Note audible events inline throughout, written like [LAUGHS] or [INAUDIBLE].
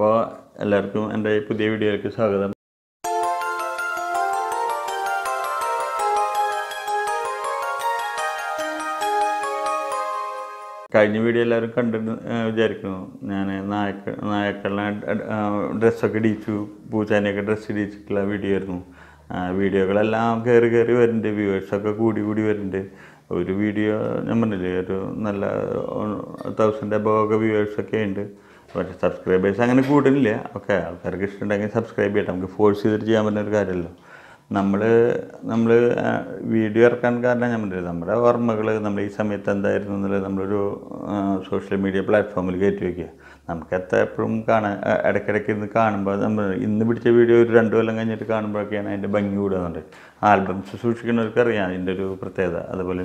അപ്പോൾ എല്ലാവർക്കും എൻ്റെ പുതിയ വീഡിയോയിലേക്ക് സ്വാഗതം കഴിഞ്ഞ വീഡിയോ എല്ലാവരും കണ്ടിട്ട് വിചാരിക്കുന്നു ഞാൻ നായക്ക നായക്കളെ ഡ്രസ്സൊക്കെ ഇടിച്ചു പൂച്ചാനെയൊക്കെ ഡ്രസ്സ് ഇടിച്ചിട്ടുള്ള വീഡിയോ ആയിരുന്നു വീഡിയോകളെല്ലാം കയറി കയറി വരുന്നുണ്ട് വ്യൂവേഴ്സൊക്കെ കൂടി കൂടി വരുന്നുണ്ട് ഒരു വീഡിയോ ഞാൻ പറഞ്ഞില്ലേ ഒരു നല്ല തൗസൻഡ് അബവ് ഒക്കെ വ്യൂവേഴ്സൊക്കെ ഉണ്ട് പക്ഷേ സബ്സ്ക്രൈബേഴ്സ് അങ്ങനെ കൂടണില്ല ഓക്കെ ആൾക്കാർക്ക് ഇഷ്ടമുണ്ടെങ്കിൽ സബ്സ്ക്രൈബ് ചെയ്യട്ടെ നമുക്ക് ഫോഴ്സ് ചെയ്തിട്ട് ചെയ്യാൻ പറ്റുന്ന ഒരു കാര്യമല്ലോ നമ്മൾ നമ്മൾ വീഡിയോ ഇറക്കാൻ കാരണം ഞാൻ പറഞ്ഞില്ല നമ്മുടെ ഓർമ്മകൾ നമ്മൾ ഈ സമയത്ത് എന്തായിരുന്നു എന്നുള്ളത് നമ്മളൊരു സോഷ്യൽ മീഡിയ പ്ലാറ്റ്ഫോമിൽ കയറ്റി വയ്ക്കുക നമുക്ക് എത്ര എപ്പോഴും കാണാൻ ഇടയ്ക്കിടയ്ക്ക് ഇന്ന് കാണുമ്പോൾ നമ്മൾ ഇന്ന് പിടിച്ച വീഡിയോ ഒരു രണ്ട് കൊല്ലം കഴിഞ്ഞിട്ട് കാണുമ്പോഴൊക്കെയാണ് അതിൻ്റെ ഭംഗി എന്നുണ്ട് ആൽബംസ് സൂക്ഷിക്കുന്നവർക്ക് അറിയാം അതിൻ്റെ ഒരു പ്രത്യേകത അതുപോലെ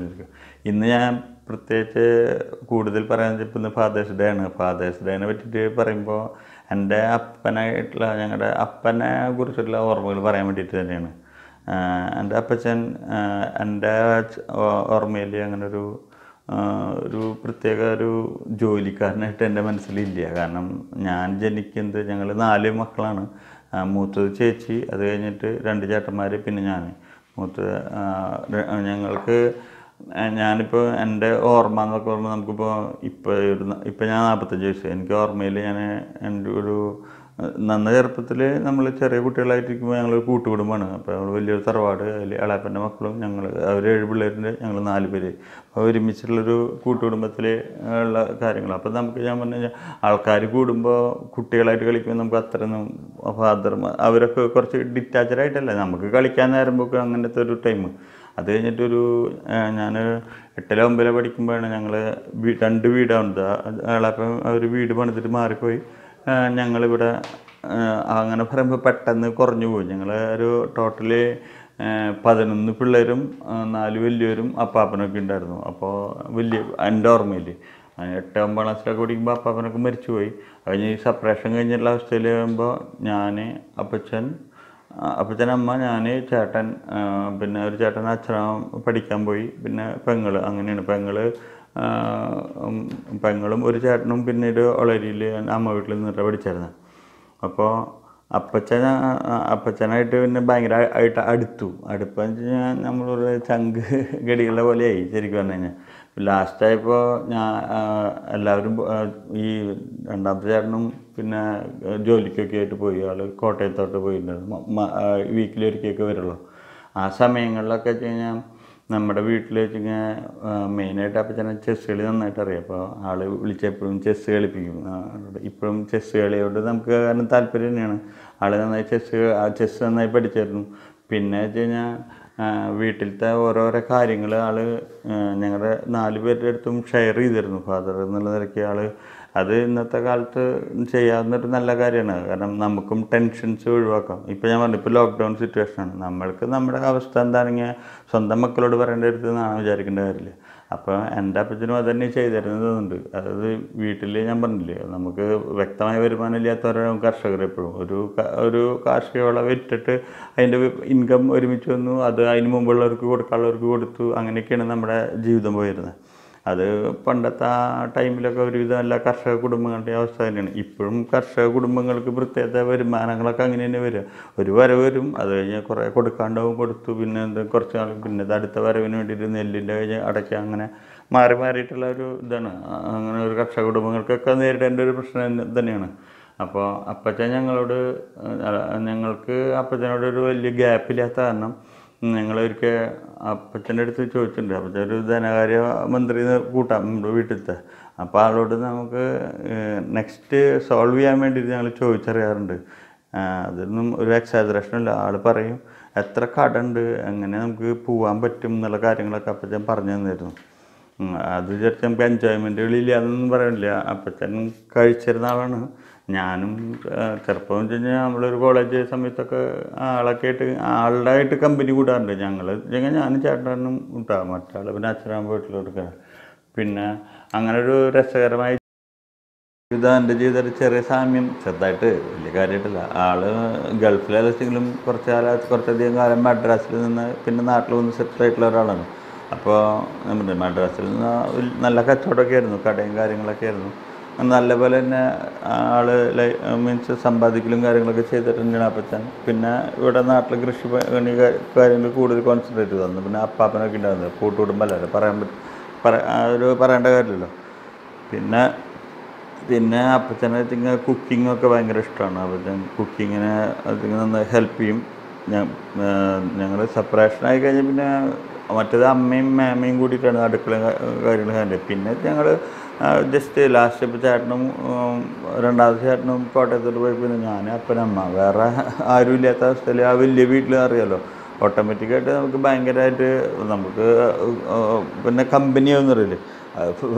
ഇന്ന് ഞാൻ പ്രത്യേകിച്ച് കൂടുതൽ പറയാൻ പറ്റുന്ന ഫാദേഴ്സ് ഡേ ആണ് ഫാദേഴ്സ് ഡേനെ പറ്റിയിട്ട് പറയുമ്പോൾ എൻ്റെ അപ്പനായിട്ടുള്ള ഞങ്ങളുടെ അപ്പനെ കുറിച്ചുള്ള ഓർമ്മകൾ പറയാൻ വേണ്ടിയിട്ട് തന്നെയാണ് എൻ്റെ അപ്പച്ചൻ എൻ്റെ ഓർമ്മയിൽ അങ്ങനെ ഒരു ഒരു പ്രത്യേക ഒരു ജോലിക്കാരനായിട്ട് എൻ്റെ മനസ്സിലില്ല കാരണം ഞാൻ ജനിക്കുന്നത് ഞങ്ങൾ നാല് മക്കളാണ് മൂത്തത് ചേച്ചി അത് കഴിഞ്ഞിട്ട് രണ്ട് ചേട്ടന്മാർ പിന്നെ ഞാൻ മൂത്ത ഞങ്ങൾക്ക് ഞാനിപ്പോൾ എൻ്റെ ഓർമ്മ എന്നൊക്കെ പറയുമ്പോൾ നമുക്കിപ്പോൾ ഇപ്പോൾ ഇപ്പോൾ ഞാൻ നാൽപ്പത്തഞ്ച് വയസ്സ് എനിക്ക് ഓർമ്മയിൽ ഞാൻ എൻ്റെ ഒരു നന്ന ചെറുപ്പത്തിൽ നമ്മൾ ചെറിയ കുട്ടികളായിട്ടിരിക്കുമ്പോൾ ഞങ്ങൾ കൂട്ടുകുടുംബമാണ് അപ്പോൾ ഞങ്ങൾ വലിയൊരു തറവാട് അതിൽ ഇളാപ്പൻ്റെ മക്കളും ഞങ്ങൾ അവർ ഏഴ് പിള്ളേരുണ്ട് ഞങ്ങൾ നാല് പേര് അപ്പോൾ ഒരുമിച്ചുള്ളൊരു കൂട്ടുകുടുംബത്തിൽ ഉള്ള കാര്യങ്ങൾ അപ്പോൾ നമുക്ക് ഞാൻ പറഞ്ഞു കഴിഞ്ഞാൽ ആൾക്കാർ കൂടുമ്പോൾ കുട്ടികളായിട്ട് കളിക്കുമ്പോൾ നമുക്ക് അത്രയൊന്നും ഫാദർ അവരൊക്കെ കുറച്ച് ഡിറ്റാച്ചഡ് നമുക്ക് കളിക്കാൻ നേരമ്പോഴൊക്കെ അങ്ങനത്തെ ഒരു ടൈം അത് കഴിഞ്ഞിട്ടൊരു ഞാൻ എട്ടിലോ ഒമ്പതിലോ പഠിക്കുമ്പോഴാണ് ഞങ്ങൾ രണ്ട് വീടാണത് അയാളപ്പം ഒരു വീട് പണിതിട്ട് മാറിപ്പോയി ഞങ്ങളിവിടെ അങ്ങനെ പറയുമ്പോൾ പെട്ടെന്ന് കുറഞ്ഞു പോയി ഞങ്ങൾ ഒരു ടോട്ടലി പതിനൊന്ന് പിള്ളേരും നാല് വലിയവരും അപ്പാപ്പനൊക്കെ ഉണ്ടായിരുന്നു അപ്പോൾ വലിയ എൻ്റെ ഓർമ്മയിൽ എട്ട് ഒമ്പതാം ക്ലാസ്സിലൊക്കെ പഠിക്കുമ്പോൾ അപ്പാപ്പനൊക്കെ മരിച്ചുപോയി കഴിഞ്ഞ് സെപ്പറേഷൻ കഴിഞ്ഞിട്ടുള്ള അവസ്ഥയിൽ വരുമ്പോൾ ഞാൻ അപ്പച്ചൻ അപ്പച്ചനമ്മ ഞാൻ ചേട്ടൻ പിന്നെ ഒരു ചേട്ടൻ അച്ഛനമ്മ പഠിക്കാൻ പോയി പിന്നെ പെങ്ങൾ അങ്ങനെയാണ് പെങ്ങൾ പെങ്ങളും ഒരു ചേട്ടനും പിന്നീട് ഒളരിയിൽ അമ്മ വീട്ടിൽ നിന്നിട്ട് പഠിച്ചായിരുന്നു അപ്പോൾ അപ്പച്ചൻ അപ്പച്ചനായിട്ട് പിന്നെ ഭയങ്കര ആയിട്ട് അടുത്തു അടുപ്പെന്ന് വെച്ച് കഴിഞ്ഞാൽ നമ്മളൊരു ചങ്ക് [LAUGHS] ഗടികളെ പോലെയായി ശരിക്കും പറഞ്ഞു കഴിഞ്ഞാൽ ലാസ്റ്റായപ്പോൾ ഞാൻ എല്ലാവരും ഈ രണ്ടാമത്തെ ചേട്ടനും പിന്നെ ജോലിക്കൊക്കെ ആയിട്ട് പോയി ആൾ കോട്ടയത്തോട്ട് പോയിട്ടുണ്ടായിരുന്നു വീക്കിലി ഒരിക്കലൊക്കെ വരുള്ളൂ ആ സമയങ്ങളിലൊക്കെ വെച്ച് കഴിഞ്ഞാൽ നമ്മുടെ വീട്ടിൽ വെച്ച് കഴിഞ്ഞാൽ മെയിനായിട്ട് അപ്പച്ചനെ ചെസ് കളി നന്നായിട്ട് അറിയാം അപ്പോൾ ആൾ വിളിച്ചെപ്പോഴും ചെസ് കളിപ്പിക്കും ഇപ്പോഴും ചെസ് കളിയോട് നമുക്ക് കാരണം താല്പര്യം തന്നെയാണ് ആൾ നന്നായി ചെസ് ചെസ് നന്നായി പഠിച്ചായിരുന്നു പിന്നെ വെച്ച് കഴിഞ്ഞാൽ വീട്ടിലത്തെ ഓരോരോ കാര്യങ്ങൾ ആൾ ഞങ്ങളുടെ നാല് പേരുടെ അടുത്തും ഷെയർ ചെയ്തിരുന്നു ഫാദർ എന്നുള്ള നിലയ്ക്ക് ആൾ അത് ഇന്നത്തെ കാലത്ത് ചെയ്യാവുന്നൊരു നല്ല കാര്യമാണ് കാരണം നമുക്കും ടെൻഷൻസ് ഒഴിവാക്കാം ഇപ്പോൾ ഞാൻ പറഞ്ഞു ഇപ്പോൾ ലോക്ക്ഡൗൺ സിറ്റുവേഷനാണ് നമ്മൾക്ക് നമ്മുടെ അവസ്ഥ എന്താണെങ്കിൽ സ്വന്തം മക്കളോട് പറയേണ്ട അടുത്ത് നിന്നാണ് വിചാരിക്കേണ്ട കാര്യമില്ല അപ്പോൾ എൻ്റെ അപ്പച്ചനും അതുതന്നെ ചെയ്തിരുന്നതുണ്ട് അതായത് വീട്ടിൽ ഞാൻ പറഞ്ഞില്ലേ നമുക്ക് വ്യക്തമായ വരുമാനം ഇല്ലാത്തവരാണ് കർഷകർ എപ്പോഴും ഒരു ഒരു കാർഷിക വിളവ് ഇട്ടിട്ട് അതിൻ്റെ ഇൻകം ഒരുമിച്ച് വന്നു അത് അതിന് മുമ്പുള്ളവർക്ക് കൊടുക്കാനുള്ളവർക്ക് കൊടുത്തു അങ്ങനെയൊക്കെയാണ് നമ്മുടെ ജീവിതം പോയിരുന്നത് അത് പണ്ടത്തെ ആ ടൈമിലൊക്കെ ഒരുവിധം എല്ലാ കർഷക കുടുംബങ്ങളുടെ അവസ്ഥ തന്നെയാണ് ഇപ്പോഴും കർഷക കുടുംബങ്ങൾക്ക് പ്രത്യേകത വരുമാനങ്ങളൊക്കെ അങ്ങനെ തന്നെ വരിക ഒരു വരവ് വരും അത് കഴിഞ്ഞ് കുറേ കൊടുക്കാണ്ടാവും കൊടുത്തു പിന്നെ എന്ത് കുറച്ച് നാൾ പിന്നെ അടുത്ത വരവിന് വേണ്ടിയിട്ട് നെല്ലിൻ്റെ കഴിഞ്ഞ് അടയ്ക്കുക അങ്ങനെ മാറി മാറിയിട്ടുള്ള ഒരു ഇതാണ് അങ്ങനെ ഒരു കർഷക കുടുംബങ്ങൾക്കൊക്കെ നേരിടേണ്ട ഒരു പ്രശ്നം തന്നെയാണ് അപ്പോൾ അപ്പച്ചൻ ഞങ്ങളോട് ഞങ്ങൾക്ക് അപ്പച്ചനോട് ഒരു വലിയ ഗ്യാപ്പില്ലാത്ത കാരണം ഞങ്ങളൊരിക്കൽ അപ്പച്ചൻ്റെ അടുത്ത് ചോദിച്ചിട്ടുണ്ട് അപ്പച്ചൻ ഒരു ധനകാര്യ മന്ത്രി കൂട്ടാം നമ്മുടെ വീട്ടിലത്തെ അപ്പോൾ ആളോട് നമുക്ക് നെക്സ്റ്റ് സോൾവ് ചെയ്യാൻ വേണ്ടിയിട്ട് ഞങ്ങൾ ചോദിച്ചറിയാറുണ്ട് അതൊന്നും ഒരു എക്സാജറേഷനില്ല ആൾ പറയും എത്ര കട എങ്ങനെ നമുക്ക് പോകാൻ പറ്റും എന്നുള്ള കാര്യങ്ങളൊക്കെ അപ്പച്ചൻ പറഞ്ഞു തന്നിരുന്നു അത് ചെറുപ്പം എൻജോയ്മെൻ്റ് അതൊന്നും പറയണില്ല അപ്പച്ചൻ കഴിച്ചിരുന്ന ആളാണ് ഞാനും ചെറുപ്പം വെച്ച് കഴിഞ്ഞാൽ നമ്മളൊരു കോളേജ് സമയത്തൊക്കെ ആളൊക്കെ ആയിട്ട് ആളുടെ ആയിട്ട് കമ്പനി കൂടാറുണ്ട് ഞങ്ങൾ ഞാനും ചേട്ടനും കൂട്ടാം മറ്റാൾ പിന്നെ അച്ഛനാകുമ്പോൾ വീട്ടിൽ കൊടുക്കുക പിന്നെ അങ്ങനെ ഒരു രസകരമായ ജീവിതം എൻ്റെ ജീവിതത്തിൽ ചെറിയ സാമ്യം ചെറുതായിട്ട് വലിയ കാര്യമായിട്ടില്ല ആള് ഗൾഫിലെ കുറച്ച് കാലം കുറച്ചധികം കാലം മദ്രാസിൽ നിന്ന് പിന്നെ നാട്ടിൽ വന്ന് സെറ്റിൽ ആയിട്ടുള്ള ഒരാളാണ് അപ്പോൾ നമ്മുടെ മദ്രാസിൽ നിന്ന് നല്ല കച്ചവടമൊക്കെ ആയിരുന്നു കടയും കാര്യങ്ങളൊക്കെ ആയിരുന്നു നല്ലപോലെ തന്നെ ആൾ മീൻസ് സമ്പാദിക്കലും കാര്യങ്ങളൊക്കെ ചെയ്തിട്ടുണ്ട് അപ്പച്ചൻ പിന്നെ ഇവിടെ നാട്ടിൽ കൃഷി പണി കാര്യങ്ങൾ കൂടുതൽ കോൺസെൻട്രേറ്റ് തന്നു പിന്നെ അപ്പാപ്പനൊക്കെ ഉണ്ടായിരുന്നു അല്ലേ പറയാൻ പറ്റും ഒരു പറയേണ്ട കാര്യമില്ലല്ലോ പിന്നെ പിന്നെ അപ്പച്ചനെ തിങ്ങ കുക്കിങ്ങൊക്കെ ഭയങ്കര ഇഷ്ടമാണ് അപ്പച്ചൻ കുക്കിങ്ങിനെ അതിങ്ങനെ നന്നായി ഹെൽപ്പ് ചെയ്യും ഞങ്ങൾ സെപ്പറേഷനായി കഴിഞ്ഞ് പിന്നെ മറ്റേത് അമ്മയും മാമയും കൂടിയിട്ടാണ് അടുക്കളയും കാര്യങ്ങളും ഹാൻഡിൽ പിന്നെ ഞങ്ങൾ ജസ്റ്റ് ലാസ്റ്റ് ഇപ്പോൾ ചേട്ടനും രണ്ടാമത്തെ ചേട്ടനും കോട്ടയത്തോട്ട് പോയി പിന്നെ ഞാൻ അപ്പനമ്മ വേറെ ആരും ഇല്ലാത്ത അവസ്ഥയിൽ ആ വലിയ വീട്ടിൽ അറിയാമല്ലോ ഓട്ടോമാറ്റിക്കായിട്ട് നമുക്ക് ഭയങ്കരമായിട്ട് നമുക്ക് പിന്നെ കമ്പനിയാവുന്ന അറിയില്ല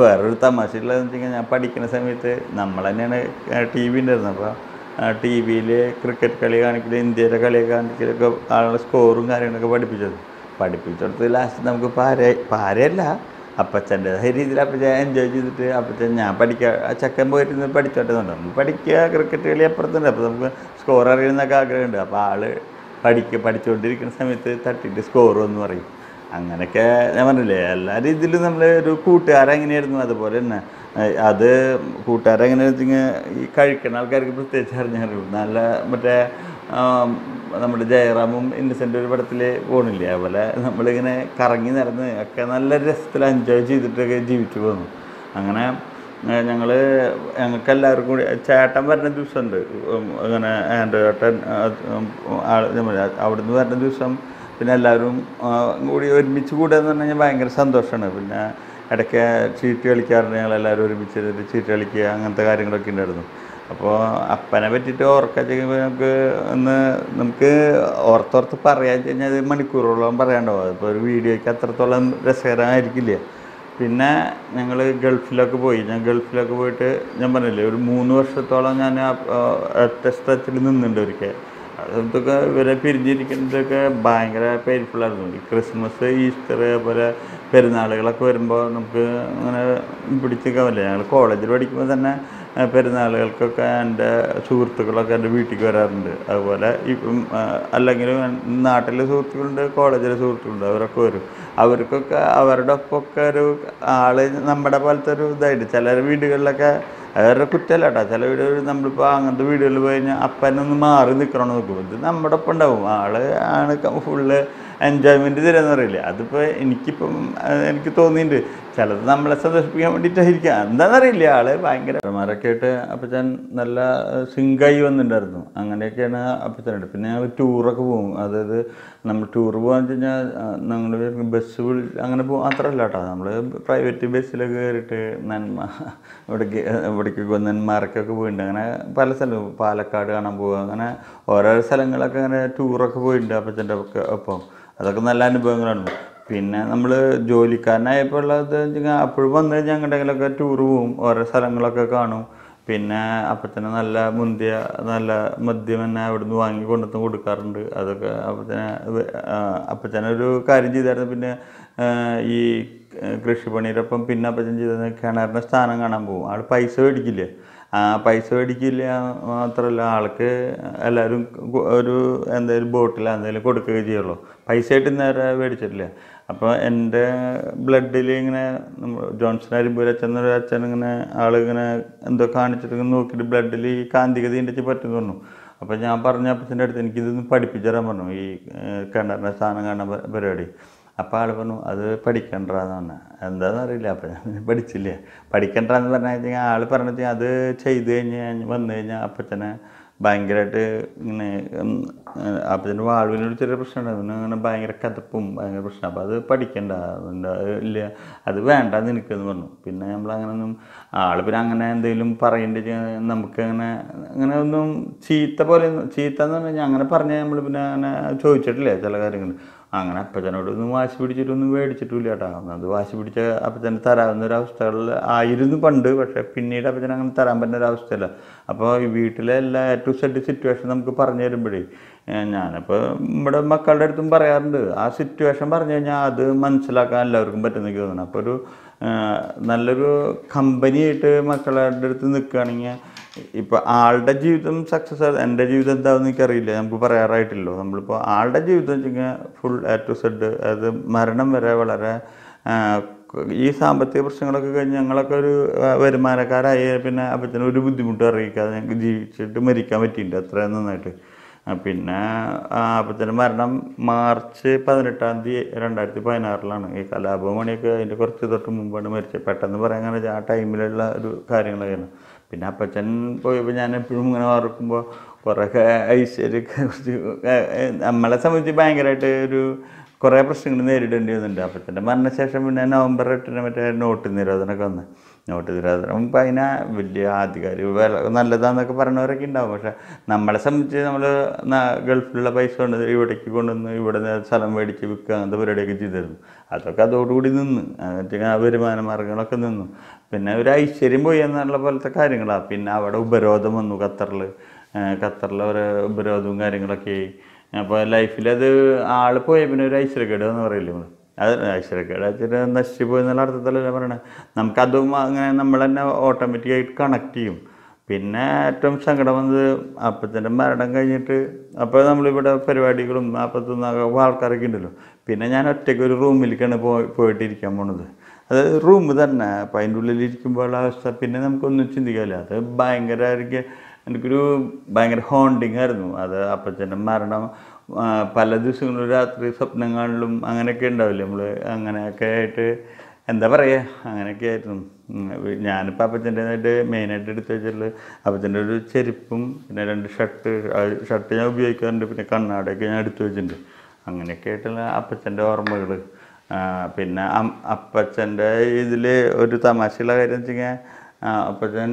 വേറൊരു തമാശയുള്ളതെന്ന് വെച്ച് കഴിഞ്ഞാൽ ഞാൻ പഠിക്കുന്ന സമയത്ത് നമ്മൾ തന്നെയാണ് ടി വി ഉണ്ടായിരുന്നത് അപ്പോൾ ടി വിയിൽ ക്രിക്കറ്റ് കളി കാണിക്കലും ഇന്ത്യയുടെ കളി കാണിക്കലൊക്കെ ആളുടെ സ്കോറും കാര്യങ്ങളൊക്കെ പഠിപ്പിച്ചത് പഠിപ്പിച്ചെടുത്ത് ലാസ്റ്റ് നമുക്ക് പാര പാരയല്ല അപ്പച്ചൻ്റെ രീതിയിൽ അപ്പച്ചൻ എൻജോയ് ചെയ്തിട്ട് അപ്പച്ചൻ ഞാൻ പഠിക്കുക ചക്കൻ നിന്ന് പഠിച്ചോട്ടെ നമുക്ക് പഠിക്കുക ക്രിക്കറ്റ് കളി അപ്പുറത്തുണ്ട് അപ്പോൾ നമുക്ക് സ്കോർ അറിയണമെന്നൊക്കെ ആഗ്രഹമുണ്ട് അപ്പോൾ ആൾ പഠിക്കുക പഠിച്ചുകൊണ്ടിരിക്കുന്ന സമയത്ത് തട്ടിയിട്ട് സ്കോർ എന്ന് പറയും അങ്ങനെയൊക്കെ ഞാൻ പറഞ്ഞില്ലേ എല്ലാ രീതിയിലും നമ്മൾ ഒരു കൂട്ടുകാരെങ്ങനെയായിരുന്നു അതുപോലെ തന്നെ അത് കൂട്ടുകാരെങ്ങനെ വെച്ചിങ്ങനെ ഈ കഴിക്കുന്ന ആൾക്കാർക്ക് പ്രത്യേകിച്ച് അറിഞ്ഞറിയൂ നല്ല മറ്റേ നമ്മുടെ ജയറാമും ഇന്നസെൻ്റ് ഒരു പടത്തിൽ പോകണില്ലേ അതുപോലെ നമ്മളിങ്ങനെ കറങ്ങി നടന്ന് ഒക്കെ നല്ല രസത്തിൽ എൻജോയ് ചെയ്തിട്ടൊക്കെ ജീവിച്ചു പോന്നു അങ്ങനെ ഞങ്ങൾ ഞങ്ങൾക്ക് എല്ലാവർക്കും കൂടി ചേട്ടൻ വരുന്ന ദിവസമുണ്ട് അങ്ങനെ ആൻഡ്രോ ചേട്ടൻ അവിടുന്ന് വരുന്ന ദിവസം പിന്നെ എല്ലാവരും കൂടി ഒരുമിച്ച് കൂടുക എന്ന് പറഞ്ഞു കഴിഞ്ഞാൽ ഭയങ്കര സന്തോഷമാണ് പിന്നെ ഇടയ്ക്ക് ചീട്ട് കളിക്കാറുണ്ട് ഞങ്ങളെല്ലാവരും ഒരുമിച്ച് ചീട്ട് കളിക്കുക അങ്ങനത്തെ കാര്യങ്ങളൊക്കെ ഉണ്ടായിരുന്നു അപ്പോൾ അപ്പനെ പറ്റിയിട്ട് ചെയ്യുമ്പോൾ നമുക്ക് ഒന്ന് നമുക്ക് ഓർത്തോർത്ത് പറയാൻ കഴിഞ്ഞാൽ അത് മണിക്കൂറോളം പറയാണ്ടാവും അതിപ്പോൾ ഒരു വീഡിയോയ്ക്ക് അത്രത്തോളം രസകരമായിരിക്കില്ല പിന്നെ ഞങ്ങൾ ഗൾഫിലൊക്കെ പോയി ഞാൻ ഗൾഫിലൊക്കെ പോയിട്ട് ഞാൻ പറഞ്ഞില്ലേ ഒരു മൂന്ന് വർഷത്തോളം ഞാൻ ഒറ്റ സ്ഥലത്തിൽ നിന്നുണ്ട് ഒരിക്കൽ അതൊക്കെ ഇവരെ പിരിഞ്ഞിരിക്കുന്നതൊക്കെ ഭയങ്കര പെയിൻഫുള്ളായിരുന്നു ഈ ക്രിസ്മസ് ഈസ്റ്റർ അതുപോലെ പെരുന്നാളുകളൊക്കെ വരുമ്പോൾ നമുക്ക് അങ്ങനെ പിടിച്ച് നിൽക്കാവില്ല ഞങ്ങൾ കോളേജിൽ പഠിക്കുമ്പോൾ തന്നെ പെരുന്നാളുകൾക്കൊക്കെ എൻ്റെ സുഹൃത്തുക്കളൊക്കെ എൻ്റെ വീട്ടിലേക്ക് വരാറുണ്ട് അതുപോലെ ഇപ്പം അല്ലെങ്കിലും നാട്ടിലെ സുഹൃത്തുക്കളുണ്ട് കോളേജിലെ സുഹൃത്തുക്കളുണ്ട് അവരൊക്കെ വരും അവർക്കൊക്കെ അവരുടെ ഒപ്പമൊക്കെ ഒരു ആൾ നമ്മുടെ പോലത്തെ ഒരു ഇതായിട്ട് ചിലർ വീടുകളിലൊക്കെ അതൊരു കുറ്റമല്ല ചില വീഡിയോയിൽ നമ്മളിപ്പോൾ അങ്ങനത്തെ വീടുകളിൽ പോയി കഴിഞ്ഞാൽ അപ്പനൊന്ന് മാറി നിൽക്കണമെന്ന് നോക്കും ഇത് നമ്മുടെ ഒപ്പം ഉണ്ടാവും ആൾ ആണ് ഫുള്ള് എൻജോയ്മെൻറ്റ് തരാമെന്ന് പറയില്ലേ അതിപ്പോൾ എനിക്കിപ്പം എനിക്ക് തോന്നിയിട്ടുണ്ട് ചിലത് നമ്മളെ സന്തോഷിപ്പിക്കാൻ വേണ്ടിയിട്ടായിരിക്കാം എന്താണെന്നറിയില്ല ആള് ഭയങ്കര അമ്മമാരൊക്കെ ആയിട്ട് അപ്പച്ചൻ നല്ല സിങ്കായി വന്നിട്ടുണ്ടായിരുന്നു അങ്ങനെയൊക്കെയാണ് അപ്പച്ചനുണ്ട് പിന്നെ ഞങ്ങൾ ടൂറൊക്കെ പോകും അതായത് നമ്മൾ ടൂർ പോകാന്ന് വെച്ച് കഴിഞ്ഞാൽ ഞങ്ങൾ ബസ് വിളി അങ്ങനെ പോകും മാത്രമല്ല കേട്ടോ നമ്മൾ പ്രൈവറ്റ് ബസ്സിലൊക്കെ കയറിയിട്ട് നന്മ ഇവിടേക്ക് ഇവിടേക്ക് നന്മാരൊക്കെ പോയിട്ടുണ്ട് അങ്ങനെ പല സ്ഥലവും പാലക്കാട് കാണാൻ പോകുക അങ്ങനെ ഓരോ സ്ഥലങ്ങളൊക്കെ അങ്ങനെ ടൂറൊക്കെ പോയിട്ടുണ്ട് അപ്പച്ചൻ്റെ ഒക്കെ ഒപ്പം അതൊക്കെ നല്ല അനുഭവങ്ങളാണ് പിന്നെ നമ്മൾ ജോലിക്കാരനായപ്പോൾ ഉള്ളത് അപ്പോഴും വന്ന് ഞങ്ങളുടെങ്കിലൊക്കെ ടൂറ് പോവും ഓരോ സ്ഥലങ്ങളൊക്കെ കാണും പിന്നെ അപ്പം തന്നെ നല്ല മുന്തിയ നല്ല മദ്യം തന്നെ അവിടുന്ന് വാങ്ങി കൊണ്ടുവന്ന് കൊടുക്കാറുണ്ട് അതൊക്കെ അപ്പത്തന്നെ അപ്പത്തന്നെ ഒരു കാര്യം ചെയ്തായിരുന്നു പിന്നെ ഈ കൃഷിപ്പണിയുടെ ഒപ്പം പിന്നെ അപ്പച്ചൻ ചെയ്തത് കിണറിൻ്റെ സ്ഥാനം കാണാൻ പോകും അവിടെ പൈസ മേടിക്കില്ലേ ആ പൈസ മേടിക്കില്ല മാത്രമല്ല ആൾക്ക് എല്ലാവരും ഒരു എന്തെങ്കിലും ബോട്ടിൽ എന്തെങ്കിലും കൊടുക്കുകയേ ചെയ്യുള്ളൂ ആയിട്ട് നേരെ മേടിച്ചിട്ടില്ല അപ്പോൾ എൻ്റെ ബ്ലഡിൽ ഇങ്ങനെ ജോൺസൺ അരിമ്പൂരച്ഛൻ ഒരു അച്ഛൻ ഇങ്ങനെ ആളിങ്ങനെ എന്തോ കാണിച്ചിട്ട് നോക്കിയിട്ട് ബ്ലഡിൽ ഈ കാന്തിക തീണ്ടിച്ച് പറ്റുന്നു പറഞ്ഞു അപ്പോൾ ഞാൻ പറഞ്ഞ അപ്പച്ചൻ്റെ അടുത്ത് എനിക്കിതൊന്ന് പഠിപ്പിച്ചു തരാൻ പറഞ്ഞു ഈ കിണറിൻ്റെ സാധനം കാണുന്ന പരിപാടി അപ്പോൾ ആൾ പറഞ്ഞു അത് പഠിക്കണ്ടെന്ന് പറഞ്ഞു എന്താണെന്ന് അറിയില്ല അപ്പം ഞാൻ പഠിച്ചില്ല പഠിക്കണ്ടെന്ന് പറഞ്ഞു കഴിഞ്ഞാൽ ആൾ പറഞ്ഞു അത് ചെയ്ത് കഴിഞ്ഞാൽ വന്നു കഴിഞ്ഞാൽ അപ്പം തന്നെ ഭയങ്കരമായിട്ട് ഇങ്ങനെ അപ്പത്തിൻ്റെ വാൾവിനൊരു ചെറിയ പ്രശ്നമുണ്ട് അവന് അങ്ങനെ ഭയങ്കര കതപ്പും ഭയങ്കര പ്രശ്നം അപ്പോൾ അത് പഠിക്കണ്ട ഇല്ല അത് വേണ്ട നിനക്കെന്ന് പറഞ്ഞു പിന്നെ നമ്മൾ ആൾ പിന്നെ അങ്ങനെ എന്തെങ്കിലും പറയേണ്ടി നമുക്ക് അങ്ങനെ അങ്ങനെ ഒന്നും ചീത്ത പോലെ ചീത്ത എന്ന് പറഞ്ഞു അങ്ങനെ പറഞ്ഞാൽ നമ്മൾ പിന്നെ അങ്ങനെ ചോദിച്ചിട്ടില്ല ചില കാര്യങ്ങൾ അങ്ങനെ അപ്പച്ചനോടൊന്നും വാശി പിടിച്ചിട്ടൊന്നും മേടിച്ചിട്ടില്ല കേട്ടോ അത് വാശി പിടിച്ച അപ്പച്ചന് തരാവുന്ന ഒരു അവസ്ഥകളിൽ ആയിരുന്നു പണ്ട് പക്ഷെ പിന്നീട് അപ്പച്ചൻ അങ്ങനെ തരാൻ പറ്റുന്ന ഒരു അവസ്ഥയല്ല അപ്പോൾ ഈ വീട്ടിലെ എല്ലാ ടു സെഡ് സിറ്റുവേഷൻ നമുക്ക് പറഞ്ഞു തരുമ്പോഴേ ഞാനിപ്പോൾ നമ്മുടെ മക്കളുടെ അടുത്തും പറയാറുണ്ട് ആ സിറ്റുവേഷൻ പറഞ്ഞു കഴിഞ്ഞാൽ അത് മനസ്സിലാക്കാൻ എല്ലാവർക്കും പറ്റുന്നെങ്കിൽ തോന്നുന്നു അപ്പോൾ ഒരു നല്ലൊരു കമ്പനിയായിട്ട് മക്കളുടെ അടുത്ത് നിൽക്കുകയാണെങ്കിൽ ഇപ്പോൾ ആളുടെ ജീവിതം സക്സസ് ആയത് എൻ്റെ ജീവിതം എന്താണെന്ന് എനിക്കറിയില്ല നമുക്ക് പറയാറായിട്ടില്ലോ നമ്മളിപ്പോൾ ആളുടെ ജീവിതം വെച്ചിങ്ങനെ ഫുൾ എ ടു സെഡ് അതായത് മരണം വരെ വളരെ ഈ സാമ്പത്തിക പ്രശ്നങ്ങളൊക്കെ കഴിഞ്ഞ് ഞങ്ങളൊക്കെ ഒരു വരുമാനക്കാരായി പിന്നെ അപ്പത്തിന് ഒരു ബുദ്ധിമുട്ടും അറിയിക്കാതെ ഞങ്ങൾക്ക് ജീവിച്ചിട്ട് മരിക്കാൻ പറ്റിയിട്ടുണ്ട് അത്ര നന്നായിട്ട് പിന്നെ അപ്പത്തിന് മരണം മാർച്ച് പതിനെട്ടാം തീയതി രണ്ടായിരത്തി പതിനാറിലാണ് ഈ കലാപമണിയൊക്കെ അതിൻ്റെ കുറച്ച് തൊട്ട് മുമ്പാണ് മരിച്ചത് പെട്ടെന്ന് പറയാൻ ആ ടൈമിലുള്ള ഒരു കാര്യങ്ങളൊക്കെയാണ് പിന്നെ അപ്പച്ചൻ പോയി ഞാൻ എപ്പോഴും ഇങ്ങനെ ഓർക്കുമ്പോൾ കുറേ ഐശ്വര്യക്കെ കുറച്ച് നമ്മളെ സംബന്ധിച്ച് ഭയങ്കരമായിട്ട് ഒരു കുറേ പ്രശ്നങ്ങൾ നേരിടേണ്ടി വന്നിട്ടുണ്ട് അപ്പച്ചൻ്റെ മരണശേഷം പിന്നെ നവംബർ എട്ടിന് മറ്റേ നോട്ട് നിരോധനമൊക്കെ വന്ന് നോട്ട് ദുരാധാരം ഇപ്പം അതിന് വലിയ അധികാരി നല്ലതാന്നൊക്കെ പറഞ്ഞവരൊക്കെ ഉണ്ടാവും പക്ഷെ നമ്മളെ സംബന്ധിച്ച് നമ്മൾ ഗൾഫിലുള്ള പൈസ കൊണ്ട് ഇവിടേക്ക് കൊണ്ടുവന്ന് ഇവിടെ സ്ഥലം മേടിച്ച് വിൽക്കുക അങ്ങനത്തെ പരിപാടിയൊക്കെ ചെയ്തിരുന്നു അതൊക്കെ അതോടുകൂടി നിന്ന് ആ വരുമാന മാർഗങ്ങളൊക്കെ നിന്നു പിന്നെ ഒരു ഐശ്വര്യം പോയി എന്നുള്ള പോലത്തെ കാര്യങ്ങളാണ് പിന്നെ അവിടെ ഉപരോധം വന്നു ഖത്തറിൽ ഖത്തറിൽ ഒരു ഉപരോധവും കാര്യങ്ങളൊക്കെ ആയി അപ്പോൾ ലൈഫിൽ അത് ആൾ പോയ പിന്നെ ഒരു ഐശ്വര്യക്കേട് എന്ന് പറയില്ലേ അത് അക്ഷരക്കേട് അച്ഛന് നശിച്ചുപോയി എന്നുള്ള അർത്ഥത്തിലല്ല പറയണത് നമുക്കതും അങ്ങനെ നമ്മൾ തന്നെ ഓട്ടോമാറ്റിക്കായിട്ട് കണക്ട് ചെയ്യും പിന്നെ ഏറ്റവും സങ്കടം വന്നത് അപ്പത്തിൻ്റെ മരണം കഴിഞ്ഞിട്ട് അപ്പോൾ നമ്മളിവിടെ പരിപാടികളും അപ്പത്തുനിന്നൊക്കെ ആൾക്കാരൊക്കെ ഉണ്ടല്ലോ പിന്നെ ഞാൻ ഒറ്റയ്ക്ക് ഒരു റൂമിലേക്കാണ് പോയി പോയിട്ടിരിക്കാൻ പോണത് അത് റൂം തന്നെ അപ്പം അതിൻ്റെ ഉള്ളിലിരിക്കുമ്പോഴുള്ള അവസ്ഥ പിന്നെ നമുക്കൊന്നും ചിന്തിക്കാമല്ലോ അത് ഭയങ്കരമായിരിക്കും എനിക്കൊരു ഭയങ്കര ഹോണ്ടിങ് ആയിരുന്നു അത് അപ്പച്ചൻ്റെ മരണം പല ദിവസങ്ങളും രാത്രി സ്വപ്നം കാണലും അങ്ങനെയൊക്കെ ഉണ്ടാവില്ലേ നമ്മൾ അങ്ങനെയൊക്കെ ആയിട്ട് എന്താ പറയുക അങ്ങനെയൊക്കെ ആയിരുന്നു ഞാനിപ്പോൾ അപ്പച്ചൻ്റെതായിട്ട് മെയിനായിട്ട് എടുത്തു വെച്ചിട്ടുള്ളത് അപ്പച്ചൻ്റെ ഒരു ചെരുപ്പും പിന്നെ രണ്ട് ഷർട്ട് ഷർട്ട് ഞാൻ ഉപയോഗിക്കാറുണ്ട് പിന്നെ കണ്ണാടൊക്കെ ഞാൻ എടുത്തു വെച്ചിട്ടുണ്ട് അങ്ങനെയൊക്കെ ആയിട്ടുള്ള അപ്പച്ചൻ്റെ ഓർമ്മകൾ പിന്നെ അപ്പച്ചൻ്റെ ഇതിൽ ഒരു തമാശയുള്ള കാര്യം വെച്ചാൽ അപ്പച്ചൻ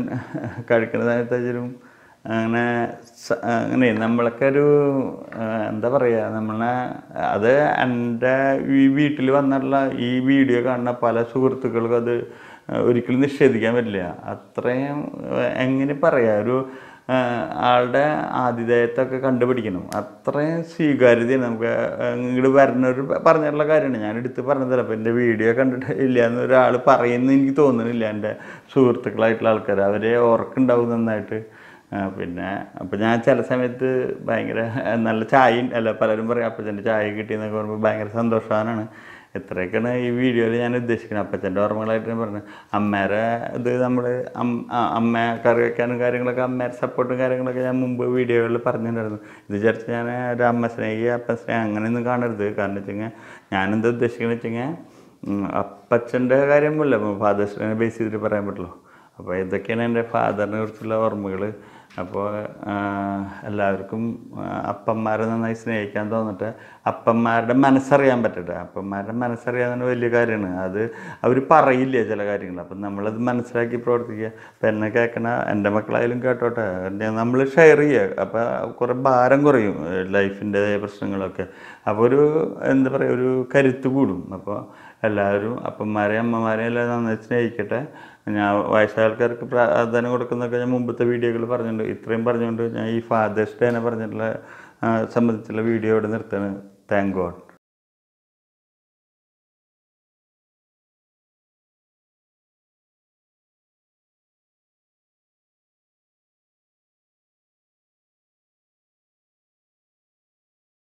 കഴിക്കുന്ന സമയത്ത് വെച്ചാലും അങ്ങനെ അങ്ങനെ നമ്മളൊക്കെ ഒരു എന്താ പറയുക നമ്മളെ അത് എൻ്റെ ഈ വീട്ടിൽ വന്നിട്ടുള്ള ഈ വീഡിയോ കാണുന്ന പല സുഹൃത്തുക്കൾക്കും അത് ഒരിക്കലും നിഷേധിക്കാൻ പറ്റില്ല അത്രയും എങ്ങനെ പറയാ ഒരു ആളുടെ ആതിഥേയത്തൊക്കെ കണ്ടുപിടിക്കണം അത്രയും സ്വീകാര്യതയാണ് നമുക്ക് ഇങ്ങോട്ട് വരുന്നൊരു പറഞ്ഞിട്ടുള്ള കാര്യമാണ് ഞാൻ എടുത്ത് പറഞ്ഞതല്ല അപ്പോൾ എൻ്റെ വീഡിയോ കണ്ടിട്ട് ഇല്ല എന്ന് ഒരാൾ പറയുന്നത് എനിക്ക് തോന്നുന്നില്ല എൻ്റെ സുഹൃത്തുക്കളായിട്ടുള്ള ആൾക്കാർ അവരെ ഓർക്കുണ്ടാവും നന്നായിട്ട് പിന്നെ അപ്പം ഞാൻ ചില സമയത്ത് ഭയങ്കര നല്ല ചായയും അല്ല പലരും പറയും അപ്പച്ചൻ്റെ ചായ കിട്ടിയെന്നൊക്കെ പറയുമ്പോൾ ഭയങ്കര സന്തോഷവാനാണ് എത്രയൊക്കെയാണ് ഈ വീഡിയോയിൽ ഞാൻ ഉദ്ദേശിക്കുന്നത് അപ്പച്ചൻ്റെ ഓർമ്മകളായിട്ട് ഞാൻ പറഞ്ഞു അമ്മേരെ ഇത് നമ്മൾ അമ്മ കറി വയ്ക്കാനും കാര്യങ്ങളൊക്കെ അമ്മേരെ സപ്പോർട്ടും കാര്യങ്ങളൊക്കെ ഞാൻ മുമ്പ് വീഡിയോകളിൽ പറഞ്ഞിട്ടുണ്ടായിരുന്നു ഇത് വിചാരിച്ച് ഞാൻ ഒരു അമ്മ സ്നേഹി അപ്പ സ്നേഹം അങ്ങനെയൊന്നും കാണരുത് കാരണം കഴിഞ്ഞാൽ ഞാനെന്താ ഉദ്ദേശിക്കുന്നത് വെച്ചാൽ അപ്പച്ചൻ്റെ കാര്യമല്ല ഫാദേഴ്സിനെ ബേസ് ചെയ്തിട്ട് പറയാൻ പറ്റുള്ളൂ അപ്പോൾ ഇതൊക്കെയാണ് എൻ്റെ ഫാദറിനെ കുറിച്ചുള്ള ഓർമ്മകൾ അപ്പോൾ എല്ലാവർക്കും അപ്പന്മാരെ നന്നായി സ്നേഹിക്കാൻ തോന്നിട്ട് അപ്പന്മാരുടെ മനസ്സറിയാൻ പറ്റട്ടെ അപ്പന്മാരുടെ മനസ്സറിയാന്ന് വലിയ കാര്യമാണ് അത് അവർ പറയില്ല ചില കാര്യങ്ങൾ അപ്പം നമ്മളത് മനസ്സിലാക്കി പ്രവർത്തിക്കുക അപ്പം എന്നെ കേൾക്കണ എൻ്റെ മക്കളായാലും കേട്ടോട്ടെ നമ്മൾ ഷെയർ ചെയ്യുക അപ്പം കുറേ ഭാരം കുറയും ലൈഫിൻ്റെതായ പ്രശ്നങ്ങളൊക്കെ അപ്പോൾ ഒരു എന്താ പറയുക ഒരു കരുത്ത് കൂടും അപ്പോൾ എല്ലാവരും അപ്പന്മാരെയും അമ്മമാരെയും എല്ലാം നന്നായി സ്നേഹിക്കട്ടെ ഞാൻ വയസ്സാൾക്കാർക്ക് പ്രാധാന്യം കൊടുക്കുന്നൊക്കെ ഞാൻ മുമ്പത്തെ വീഡിയോകൾ പറഞ്ഞിട്ടുണ്ട് ഇത്രയും പറഞ്ഞുകൊണ്ട് ഞാൻ ഈ ഫാദേഴ്സ് ഡേനെ പറഞ്ഞിട്ടുള്ള സംബന്ധിച്ചുള്ള വീഡിയോ ഇവിടെ നിർത്തുകയാണ് താങ്ക് ഗോഡ്